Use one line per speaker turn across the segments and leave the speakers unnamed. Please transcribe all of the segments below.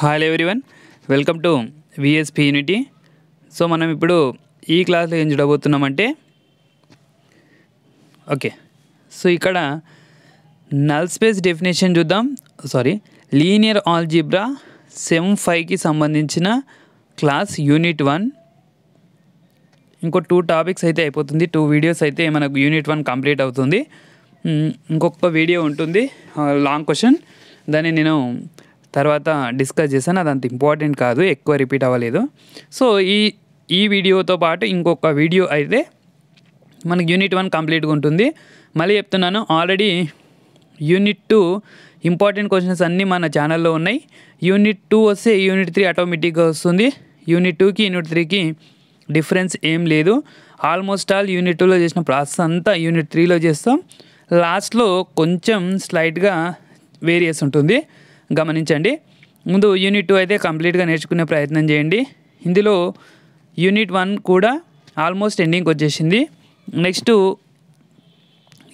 Hi one welcome to VSP unity so మనం ఇప్పుడు ఈ క్లాస్లో ఏం చూడబోతున్నామంటే ఓకే సో ఇక్కడ నల్ స్పేస్ డెఫినేషన్ చూద్దాం సారీ లీనియర్ ఆల్జీబ్రా సెమ్ ఫైవ్కి సంబంధించిన క్లాస్ యూనిట్ వన్ ఇంకో టూ టాపిక్స్ అయితే అయిపోతుంది టూ వీడియోస్ అయితే మనకు యూనిట్ వన్ కంప్లీట్ అవుతుంది ఇంకొక వీడియో ఉంటుంది లాంగ్ క్వశ్చన్ దాన్ని నేను తర్వాత డిస్కస్ చేశాను అది అంత ఇంపార్టెంట్ కాదు ఎక్కువ రిపీట్ అవ్వలేదు సో ఈ ఈ వీడియోతో పాటు ఇంకొక వీడియో అయితే మనకి యూనిట్ వన్ కంప్లీట్గా ఉంటుంది మళ్ళీ చెప్తున్నాను already unit two important questions అన్నీ మన ఛానల్లో ఉన్నాయి యూనిట్ టూ వస్తే యూనిట్ త్రీ ఆటోమేటిక్గా వస్తుంది యూనిట్ టూకి యూనిట్ త్రీకి డిఫరెన్స్ ఏం లేదు ఆల్మోస్ట్ ఆల్ యూనిట్ టూలో చేసిన ప్రాసెస్ అంతా యూనిట్ త్రీలో చేస్తాం లాస్ట్లో కొంచెం స్లైట్గా వేరియస్ ఉంటుంది గమనించండి ముందు యూనిట్ టూ అయితే కంప్లీట్గా నేర్చుకునే ప్రయత్నం చేయండి ఇందులో యూనిట్ వన్ కూడా ఆల్మోస్ట్ ఎండింగ్కి వచ్చేసింది నెక్స్ట్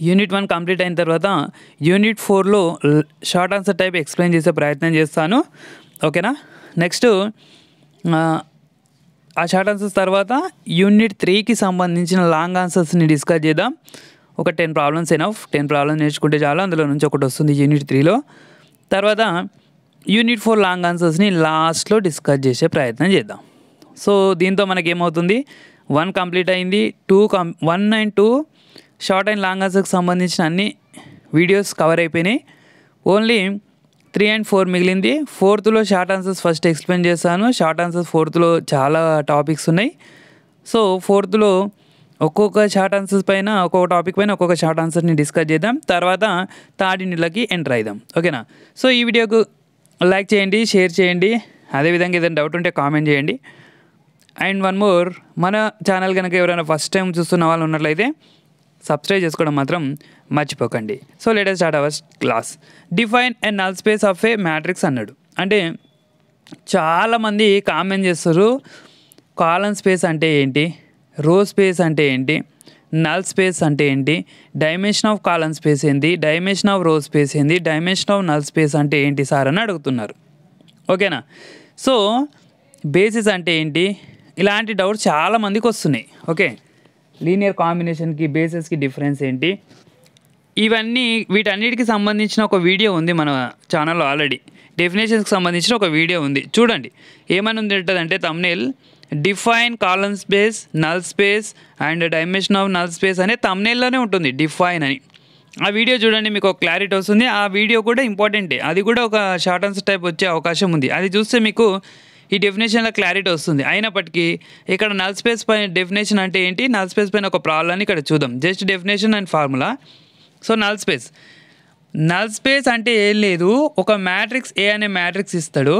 యూనిట్ వన్ కంప్లీట్ అయిన తర్వాత యూనిట్ ఫోర్లో షార్ట్ ఆన్సర్ టైప్ ఎక్స్ప్లెయిన్ చేసే ప్రయత్నం చేస్తాను ఓకేనా నెక్స్ట్ ఆ షార్ట్ ఆన్సర్స్ తర్వాత యూనిట్ త్రీకి సంబంధించిన లాంగ్ ఆన్సర్స్ని డిస్కస్ చేద్దాం ఒక ten problems enough ten problems నేర్చుకుంటే చాలా అందులో నుంచి ఒకటి వస్తుంది యూనిట్ త్రీలో తర్వాత యూనిట్ ఫోర్ లాంగ్ ఆన్సర్స్ని లాస్ట్లో డిస్కస్ చేసే ప్రయత్నం చేద్దాం సో దీంతో మనకి ఏమవుతుంది వన్ కంప్లీట్ అయింది two come one and two short and long ఆన్సర్కి సంబంధించిన అన్ని వీడియోస్ కవర్ అయిపోయినాయి ఓన్లీ త్రీ అండ్ ఫోర్ మిగిలింది ఫోర్త్లో షార్ట్ ఆన్సర్స్ ఫస్ట్ ఎక్స్ప్లెయిన్ చేశాను షార్ట్ ఆన్సర్స్ ఫోర్త్లో చాలా టాపిక్స్ ఉన్నాయి సో ఫోర్త్లో ఒక్కొక్క షార్ట్ ఆన్సర్స్ పైన ఒక్కొక్క టాపిక్ పైన ఒక్కొక్క షార్ట్ ఆన్సర్ని డిస్కస్ చేద్దాం తర్వాత థర్డ్ యూనిట్లకి ఎంటర్ అవుదాం ఓకేనా సో ఈ వీడియోకు లైక్ చేయండి షేర్ చేయండి అదేవిధంగా ఏదైనా డౌట్ ఉంటే కామెంట్ చేయండి అండ్ వన్ మోర్ మన ఛానల్ కనుక ఎవరైనా ఫస్ట్ టైం చూస్తున్న వాళ్ళు ఉన్నట్లయితే సబ్స్క్రైబ్ చేసుకోవడం మాత్రం మర్చిపోకండి so latest start hours class define and null space of a matrix అన్నాడు అంటే చాలామంది కామెంట్ చేస్తారు కాలం స్పేస్ అంటే ఏంటి రో స్పేస్ అంటే ఏంటి నల్ స్పేస్ అంటే ఏంటి డైమెన్షన్ ఆఫ్ కాలం స్పేస్ ఏంది డైమెన్షన్ ఆఫ్ రో స్పేస్ ఏంది డైమెన్షన్ ఆఫ్ నల్ స్పేస్ అంటే ఏంటి సార్ అని అడుగుతున్నారు ఓకేనా సో బేసిస్ అంటే ఏంటి ఇలాంటి డౌట్స్ చాలామందికి వస్తున్నాయి ఓకే లీనియర్ కాంబినేషన్కి బేసిస్కి డిఫరెన్స్ ఏంటి ఇవన్నీ వీటన్నిటికి సంబంధించిన ఒక వీడియో ఉంది మన ఛానల్లో ఆల్రెడీ డెఫినేషన్స్కి సంబంధించిన ఒక వీడియో ఉంది చూడండి ఏమని ఉంటుందంటే thumbnail define column space null space and dimension of null space అనే తమ్నేల్లోనే ఉంటుంది డిఫైన్ అని ఆ వీడియో చూడండి మీకు ఒక క్లారిటీ వస్తుంది ఆ వీడియో కూడా ఇంపార్టెంటే అది కూడా ఒక షార్ట్ ఆన్సర్ టైప్ వచ్చే అవకాశం ఉంది అది చూస్తే మీకు ఈ డెఫినేషన్లో క్లారిటీ వస్తుంది అయినప్పటికీ ఇక్కడ నల్ స్పేస్ పైన డెఫినేషన్ అంటే ఏంటి నల్ స్పేస్ పైన ఒక ప్రాబ్లం ఇక్కడ చూద్దాం just definition and formula so null space null space అంటే ఏం లేదు ఒక మ్యాట్రిక్స్ ఏ అనే మ్యాట్రిక్స్ ఇస్తాడు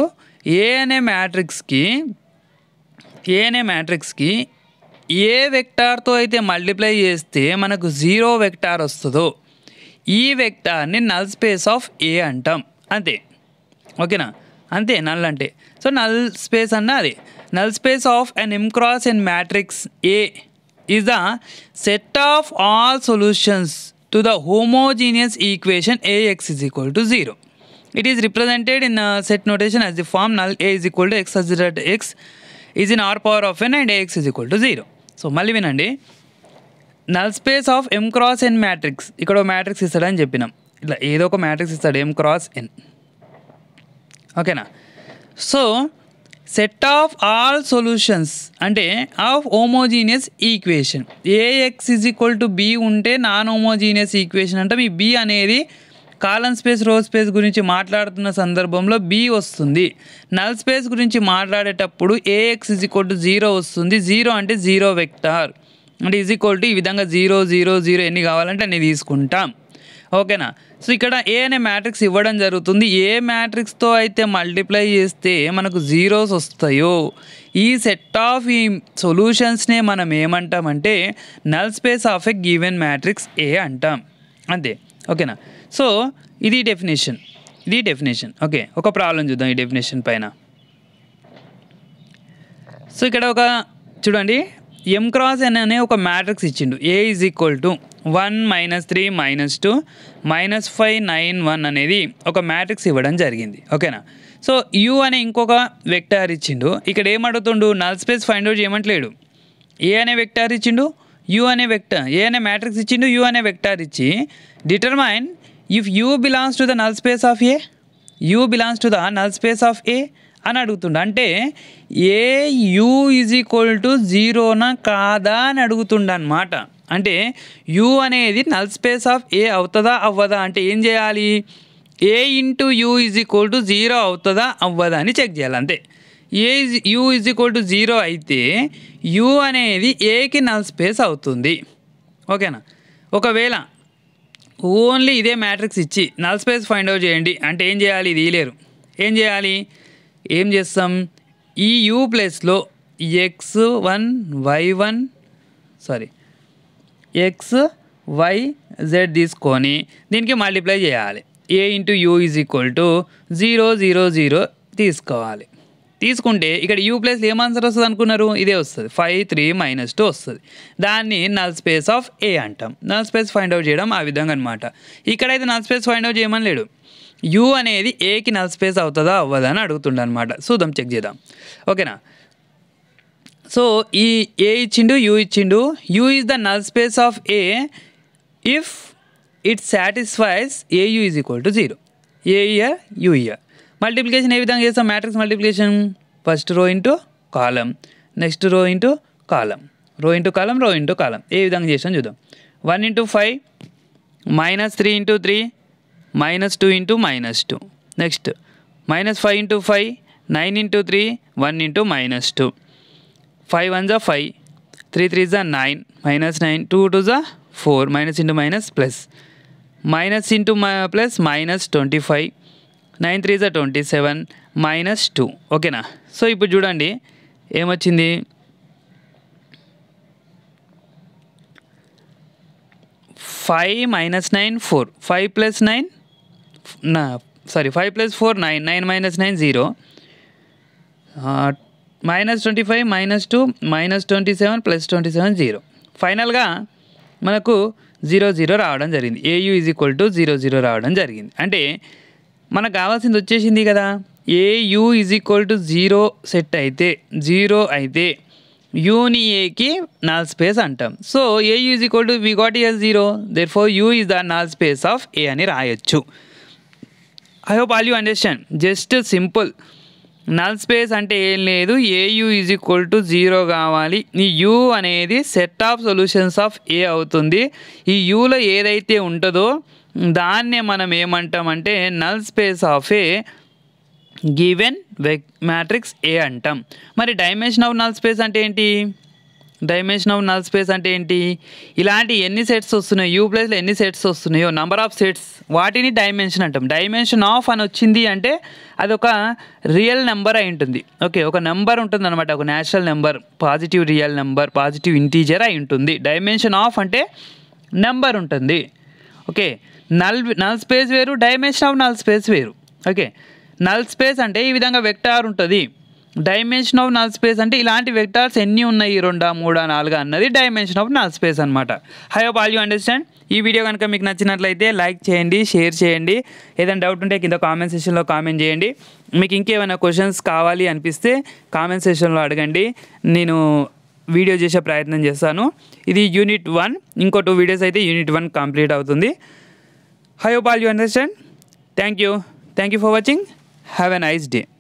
ఏ అనే మ్యాట్రిక్స్కి ఏ అనే మ్యాట్రిక్స్కి ఏ వెక్టార్తో అయితే మల్టిప్లై చేస్తే మనకు జీరో వెక్టార్ వస్తుందో ఈ వెక్టార్ని నల్ స్పేస్ ఆఫ్ ఏ అంటాం అంతే ఓకేనా అంతే నల్ అంటే సో నల్ స్పేస్ అన్న అది null space of an m cross n matrix A is the set of all solutions to the homogeneous equation A x is equal to zero it is represented in set notation as the form null A is equal to x x is in R power of n and A x is equal to zero so మళ్ళీ వినండి null space of m cross n matrix ఇక్కడ matrix ఇస్తాడని చెప్పినాం ఇట్లా ఏదో ఒక matrix ఇస్తాడు ఎం cross n ఓకేనా so set of all solutions అంటే of homogeneous equation A x is equal to b ఉంటే నాన్ హోమోజీనియస్ ఈక్వేషన్ అంటే మీ బి అనేది కాలన్ స్పేస్ రో స్పేస్ గురించి మాట్లాడుతున్న సందర్భంలో బి వస్తుంది నల్ స్పేస్ గురించి మాట్లాడేటప్పుడు A x is equal to zero వస్తుంది జీరో అంటే జీరో వెక్టార్ అంటే ఇజ్ ఈక్వల్ టు ఈ విధంగా జీరో జీరో జీరో ఎన్ని కావాలంటే అన్ని తీసుకుంటాం ఓకేనా సో ఇక్కడ ఏ అనే మ్యాట్రిక్స్ ఇవ్వడం జరుగుతుంది ఏ మ్యాట్రిక్స్తో అయితే మల్టిప్లై చేస్తే మనకు జీరోస్ వస్తాయో ఈ సెట్ ఆఫ్ ఈ సొల్యూషన్స్నే మనం ఏమంటామంటే null space of a given matrix A అంటాం అంతే ఓకేనా సో ఇది డెఫినేషన్ ఇది డెఫినేషన్ ఓకే ఒక ప్రాబ్లం చూద్దాం ఈ డెఫినేషన్ పైన సో ఇక్కడ ఒక చూడండి ఎం క్రాస్ ఎన్ అనే ఒక మ్యాట్రిక్స్ ఇచ్చిండు A is equal to one minus three minus two minus five nine one అనేది ఒక మ్యాట్రిక్స్ ఇవ్వడం జరిగింది ఓకేనా సో యూ అనే ఇంకొక వెక్టార్ ఇచ్చిండు ఇక్కడ ఏమడుతుండు నల్ స్పేస్ ఫైండ్ అవుట్ చేయమంటలేడు ఏ అనే వెక్టార్ ఇచ్చిండు యూ అనే వెక్టర్ ఏ అనే మ్యాట్రిక్స్ ఇచ్చిండు యూ అనే వెక్టార్ ఇచ్చి determine if u belongs to the null space of A u belongs to the null space of A అని అడుగుతుండు అంటే A u is equal to జీరోనా కాదా అని అడుగుతుండ అనమాట అంటే యూ అనేది నల్ స్పేస్ ఆఫ్ ఏ అవుతుందా అవ్వదా అంటే ఏం చేయాలి A into u is equal to zero అవుతుందా అవ్వదా అని చెక్ చేయాలి అంతే A u is equal to zero అయితే యూ అనేది ఏకి నల్ స్పేస్ అవుతుంది ఓకేనా ఒకవేళ ఓన్లీ ఇదే మ్యాట్రిక్స్ ఇచ్చి నల్ స్పేస్ ఫైండ్ అవుట్ చేయండి అంటే ఏం చేయాలి ఇది లేరు ఏం చేయాలి ఏం చేస్తాం ఈ యూ ప్లేస్లో x one y one sorry x y z తీసుకొని దీనికి మల్టిప్లై చేయాలి A into u is equal to zero zero zero తీసుకోవాలి తీసుకుంటే ఇక్కడ యూ ప్లేస్ ఏం ఆన్సర్ వస్తుంది అనుకున్నారు ఇదే వస్తుంది ఫైవ్ త్రీ మైనస్ టూ వస్తుంది దాన్ని నల్ స్పేస్ ఆఫ్ ఏ అంటాం నల్ స్పేస్ ఫైండ్ అవుట్ చేయడం ఆ విధంగా అనమాట ఇక్కడైతే నల్ స్పేస్ ఫైండ్ అవుట్ చేయమని లేడు యూ అనేది ఏకి నల్ స్పేస్ అవుతుందా అవ్వదా అని అడుగుతుండే అనమాట చూద్దాం చెక్ చేద్దాం ఓకేనా సో ఈ ఏ ఇచ్చిండు యూ ఇచ్చిండు u is the null space of A if it satisfies u is equal to zero A here u here multiplication ఏ విధంగా చేస్తాం matrix multiplication first row into column next row into column row into column row into కాలం ఏ విధంగా చేస్తాం చూద్దాం one into five minus three into three minus two into minus two next minus five into five nine into three one into minus two five one జా five three three జా nine minus nine two two జా four minus into minus plus minus into plus minus twenty five nine three జా twenty seven minus two ఓకేనా so ఇప్పుడు చూడండి ఏమొచ్చింది five minus nine four five plus nine నా sorry five plus four nine nine minus nine zero minus twenty five minus two minus twenty seven plus twenty seven zero ఫైనల్గా మనకు zero zero రావడం జరిగింది A u is equal to zero zero రావడం జరిగింది అంటే మనకు కావాల్సింది వచ్చేసింది కదా A u is equal to zero set అయితే జీరో అయితే యూని ఏకి నాల్ స్పేస్ అంటాం so A is equal to we got here zero therefore u is the null space of A అని రాయొచ్చు I hope all you understand just simple null space అంటే ఏం లేదు u is equal to zero కావాలి ఈ u అనేది set of solutions of A అవుతుంది ఈ యూలో ఏదైతే ఉంటుందో దాన్నే మనం ఏమంటామంటే null space of A given వెక్ మ్యాట్రిక్స్ ఏ అంటాం మరి డైమెన్షన్ ఆఫ్ నల్ స్పేస్ అంటే ఏంటి డైమెన్షన్ ఆఫ్ నల్ స్పేస్ అంటే ఏంటి ఇలాంటి ఎన్ని సెట్స్ వస్తున్నాయి యూ ప్లేస్లో ఎన్ని సెట్స్ వస్తున్నాయో నంబర్ ఆఫ్ సెట్స్ వాటిని డైమెన్షన్ అంటాం డైమెన్షన్ ఆఫ్ అని వచ్చింది అంటే అది ఒక రియల్ నెంబర్ అయి ఉంటుంది ఓకే ఒక నెంబర్ ఉంటుంది అనమాట ఒక natural number positive real number positive integer అయి ఉంటుంది డైమెన్షన్ ఆఫ్ అంటే నెంబర్ ఉంటుంది ఓకే నల్ నల్ స్పేస్ వేరు డైమెన్షన్ ఆఫ్ నల్ స్పేస్ వేరు ఓకే నల్ స్పేస్ అంటే ఈ విధంగా వెక్టార్ ఉంటుంది డైమెన్షన్ ఆఫ్ నల్ స్పేస్ అంటే ఇలాంటి వెక్టార్స్ ఎన్ని ఉన్నాయి రెండా మూడా నాలుగా అన్నది డైమెన్షన్ ఆఫ్ నల్ స్పేస్ అనమాట I hope all you understand ఈ వీడియో కనుక మీకు నచ్చినట్లయితే లైక్ చేయండి షేర్ చేయండి ఏదైనా డౌట్ ఉంటే కింద కామెంట్ సెషన్లో కామెంట్ చేయండి మీకు ఇంకేమైనా క్వశ్చన్స్ కావాలి అనిపిస్తే కామెంట్ సెషన్లో అడగండి నేను వీడియో చేసే ప్రయత్నం చేస్తాను ఇది యూనిట్ వన్ ఇంకో టూ వీడియోస్ అయితే యూనిట్ వన్ కంప్లీట్ అవుతుంది I hope all you understand. Thank you. Thank you for watching. Have a nice day.